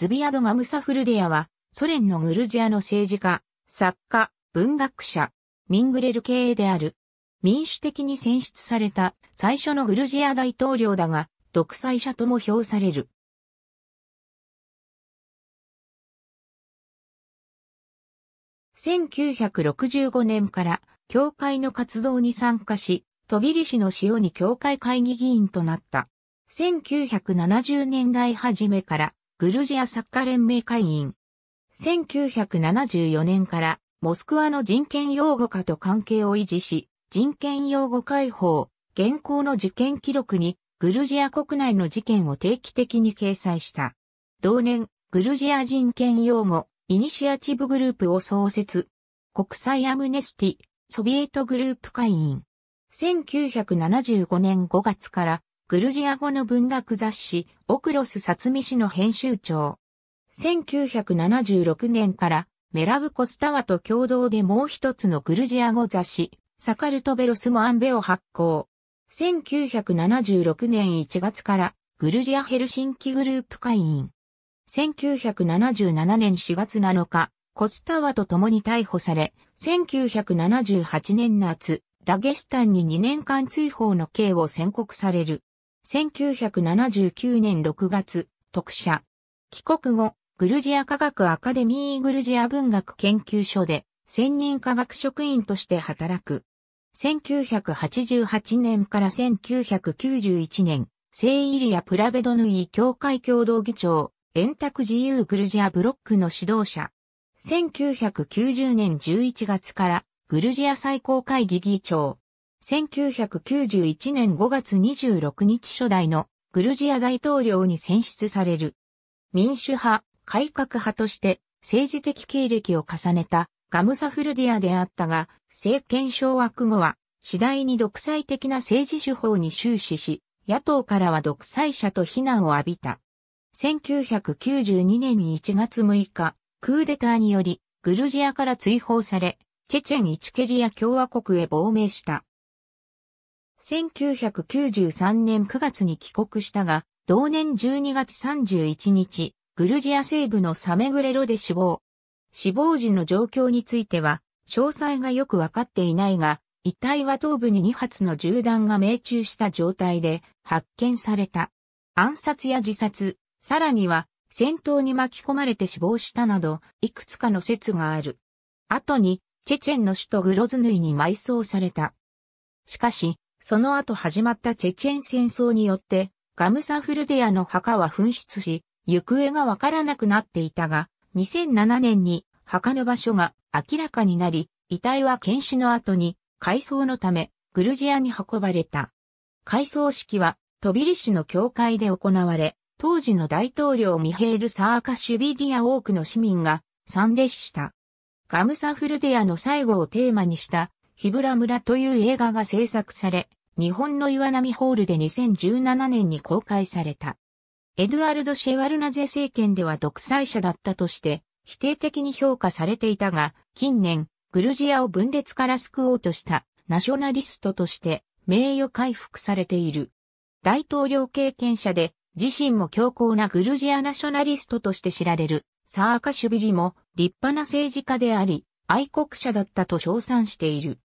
ズビアド・マムサフルディアは、ソ連のグルジアの政治家、作家、文学者、ミングレル系である。民主的に選出された最初のグルジア大統領だが、独裁者とも評される。1965年から教会の活動に参加し、飛び市の塩に教会会議議員となった。1970年代初めからグルジア作家連盟会員。1974年からモスクワの人権擁護家と関係を維持し、人権擁護解放、現行の事件記録にグルジア国内の事件を定期的に掲載した。同年、グルジア人権擁護、イニシアチブグループを創設。国際アムネスティ、ソビエトグループ会員。1975年5月からグルジア語の文学雑誌、オクロス・サツミ氏の編集長。1976年からメラブ・コスタワと共同でもう一つのグルジア語雑誌、サカルトベロスモアンベを発行。1976年1月からグルジア・ヘルシンキグループ会員。1977年4月7日、コスタワと共に逮捕され、1978年夏、ダゲスタンに2年間追放の刑を宣告される。1979年6月、特赦。帰国後、グルジア科学アカデミーグルジア文学研究所で、専任科学職員として働く。1988年から1991年、聖イリア・プラベドヌイ協会共同議長、円卓自由グルジアブロックの指導者。1990年11月から、グルジア最高会議議長、1991年5月26日初代のグルジア大統領に選出される。民主派、改革派として政治的経歴を重ねたガムサフルディアであったが、政権掌握後は次第に独裁的な政治手法に終始し、野党からは独裁者と非難を浴びた。1992年1月6日、クーデターにより、グルジアから追放され、チェチェン・イチケリア共和国へ亡命した。1993年9月に帰国したが、同年12月31日、グルジア西部のサメグレロで死亡。死亡時の状況については、詳細がよくわかっていないが、遺体は頭部に2発の銃弾が命中した状態で発見された。暗殺や自殺、さらには戦闘に巻き込まれて死亡したなど、いくつかの説がある。後に、チェチェンの首都グロズヌイに埋葬された。しかし、その後始まったチェチェン戦争によって、ガムサフルデアの墓は紛失し、行方がわからなくなっていたが、2007年に墓の場所が明らかになり、遺体は検視の後に、改装のため、グルジアに運ばれた。改装式は、トビリ市の教会で行われ、当時の大統領ミヘール・サーカシュビリア多くの市民が参列した。ガムサフルデアの最後をテーマにした日村村という映画が制作され、日本の岩波ホールで2017年に公開された。エドゥアルド・シェワルナゼ政権では独裁者だったとして、否定的に評価されていたが、近年、グルジアを分裂から救おうとしたナショナリストとして名誉回復されている。大統領経験者で、自身も強硬なグルジアナショナリストとして知られる、サーカシュビリも立派な政治家であり、愛国者だったと称賛している。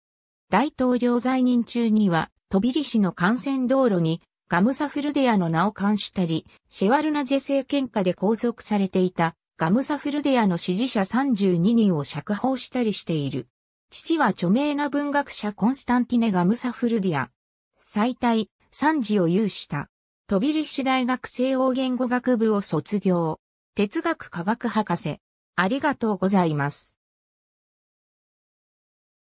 大統領在任中には、飛びリ市の幹線道路に、ガムサフルデアの名を冠したり、シェワルナゼ政権下で拘束されていた、ガムサフルデアの支持者32人を釈放したりしている。父は著名な文学者コンスタンティネ・ガムサフルディア。最大、三次を有した。飛びリ市大学西欧言語学部を卒業。哲学科学博士。ありがとうございます。